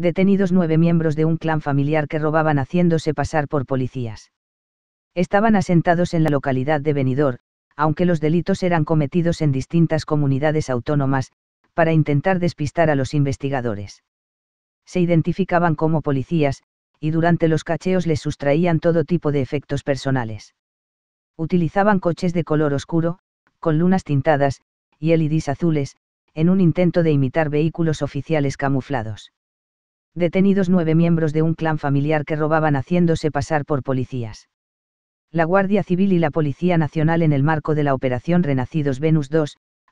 detenidos nueve miembros de un clan familiar que robaban haciéndose pasar por policías. Estaban asentados en la localidad de Benidorm, aunque los delitos eran cometidos en distintas comunidades autónomas, para intentar despistar a los investigadores. Se identificaban como policías, y durante los cacheos les sustraían todo tipo de efectos personales. Utilizaban coches de color oscuro, con lunas tintadas, y elidis azules, en un intento de imitar vehículos oficiales camuflados. Detenidos nueve miembros de un clan familiar que robaban haciéndose pasar por policías. La Guardia Civil y la Policía Nacional en el marco de la Operación Renacidos Venus II,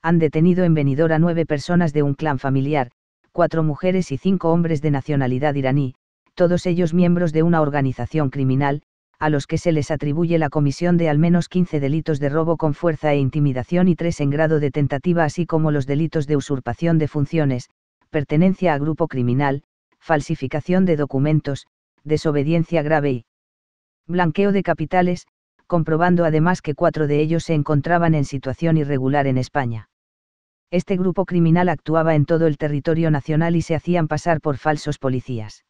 han detenido en Benidorm a nueve personas de un clan familiar, cuatro mujeres y cinco hombres de nacionalidad iraní, todos ellos miembros de una organización criminal, a los que se les atribuye la comisión de al menos 15 delitos de robo con fuerza e intimidación y tres en grado de tentativa, así como los delitos de usurpación de funciones, pertenencia a grupo criminal, falsificación de documentos, desobediencia grave y blanqueo de capitales, comprobando además que cuatro de ellos se encontraban en situación irregular en España. Este grupo criminal actuaba en todo el territorio nacional y se hacían pasar por falsos policías.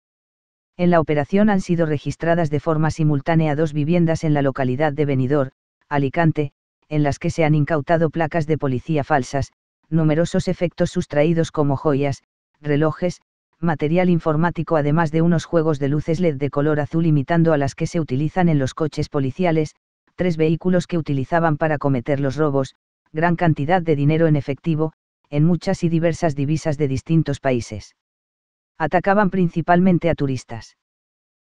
En la operación han sido registradas de forma simultánea dos viviendas en la localidad de Benidorm, Alicante, en las que se han incautado placas de policía falsas, numerosos efectos sustraídos como joyas, relojes, material informático además de unos juegos de luces LED de color azul imitando a las que se utilizan en los coches policiales, tres vehículos que utilizaban para cometer los robos, gran cantidad de dinero en efectivo, en muchas y diversas divisas de distintos países. Atacaban principalmente a turistas.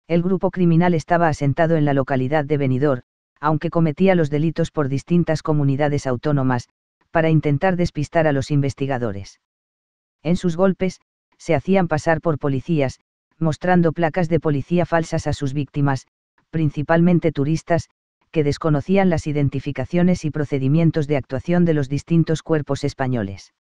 El grupo criminal estaba asentado en la localidad de Benidorm, aunque cometía los delitos por distintas comunidades autónomas, para intentar despistar a los investigadores. En sus golpes, se hacían pasar por policías, mostrando placas de policía falsas a sus víctimas, principalmente turistas, que desconocían las identificaciones y procedimientos de actuación de los distintos cuerpos españoles.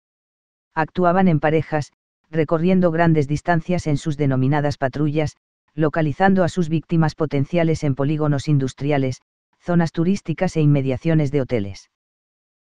Actuaban en parejas, recorriendo grandes distancias en sus denominadas patrullas, localizando a sus víctimas potenciales en polígonos industriales, zonas turísticas e inmediaciones de hoteles.